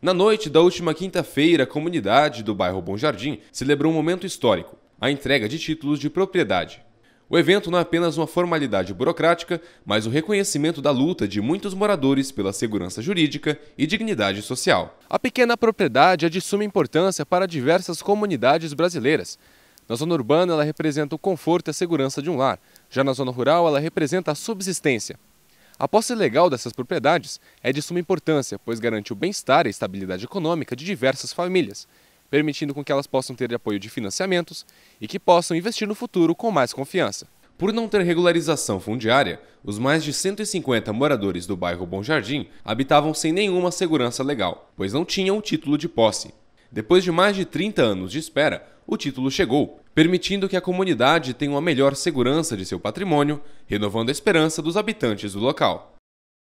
Na noite da última quinta-feira, a comunidade do bairro Bom Jardim celebrou um momento histórico, a entrega de títulos de propriedade. O evento não é apenas uma formalidade burocrática, mas o reconhecimento da luta de muitos moradores pela segurança jurídica e dignidade social. A pequena propriedade é de suma importância para diversas comunidades brasileiras. Na zona urbana, ela representa o conforto e a segurança de um lar. Já na zona rural, ela representa a subsistência. A posse legal dessas propriedades é de suma importância, pois garante o bem-estar e a estabilidade econômica de diversas famílias, permitindo com que elas possam ter apoio de financiamentos e que possam investir no futuro com mais confiança. Por não ter regularização fundiária, os mais de 150 moradores do bairro Bom Jardim habitavam sem nenhuma segurança legal, pois não tinham o título de posse. Depois de mais de 30 anos de espera, o título chegou permitindo que a comunidade tenha uma melhor segurança de seu patrimônio, renovando a esperança dos habitantes do local.